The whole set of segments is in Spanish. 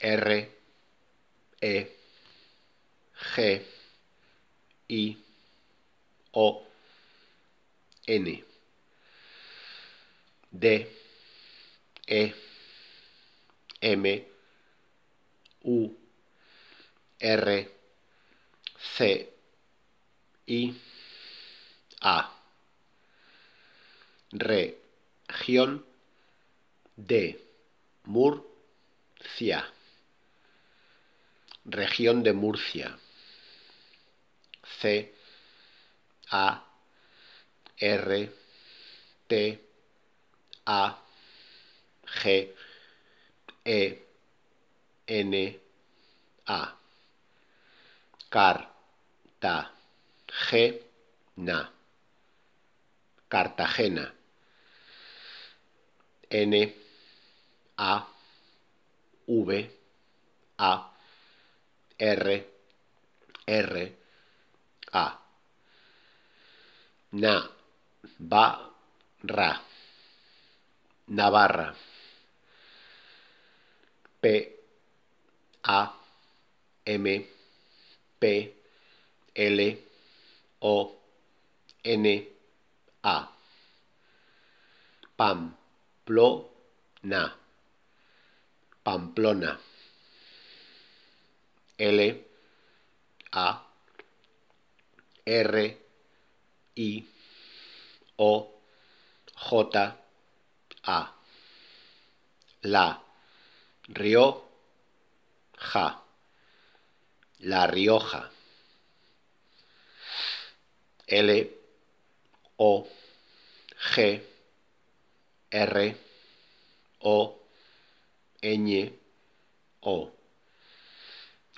R, E, G, I, O, N, D, E, M, U, R, C, I, A. Región de a Región de Murcia. C. A. R. T. A. G. E. N. A. Car. G. Na. Cartagena. N. A. V. A. R, R, A. Na, ba, ra. Navarra. P, A, M, P, L, O, N, A. Pamplona. Pamplona. L, A, R, I, O, J, A. La Rioja. La Rioja. L, O, G, R, O, Ñ, O.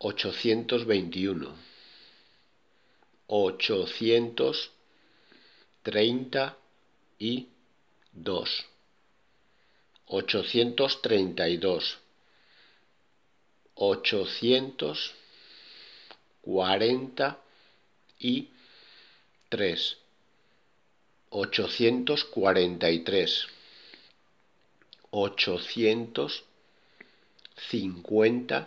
821, 832, 832, 843, 843, 850,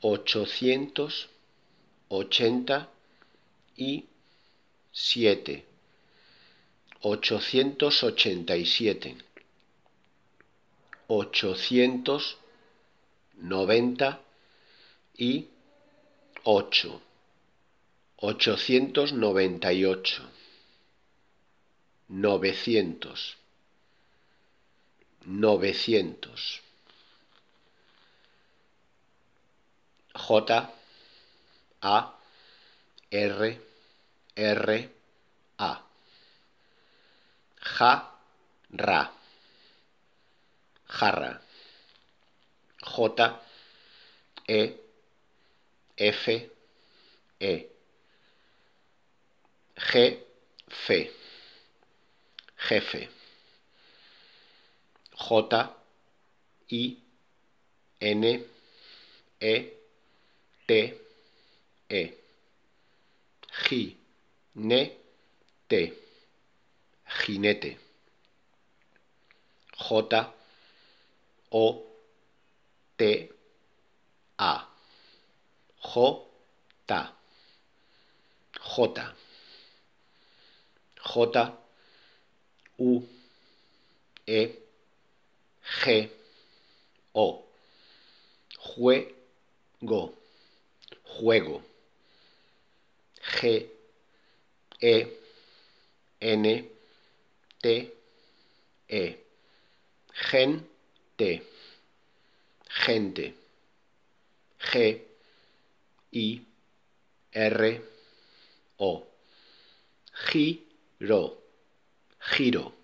ochocientos ochenta y siete, ochocientos ochenta y siete, ochocientos noventa y ocho, ochocientos noventa y ocho, novecientos, novecientos. J, A, R, R, A. Ja, ra. Jarra. J, E, F, E. G, F. Jefe. J, I, N, E, T e. J ne, T Jinete. J, o, T a. J, J. J, U, E, G, O. Juego juego. G, E, N, T, E. Gen, T. Gente. G, I, R, O. Giro. Giro.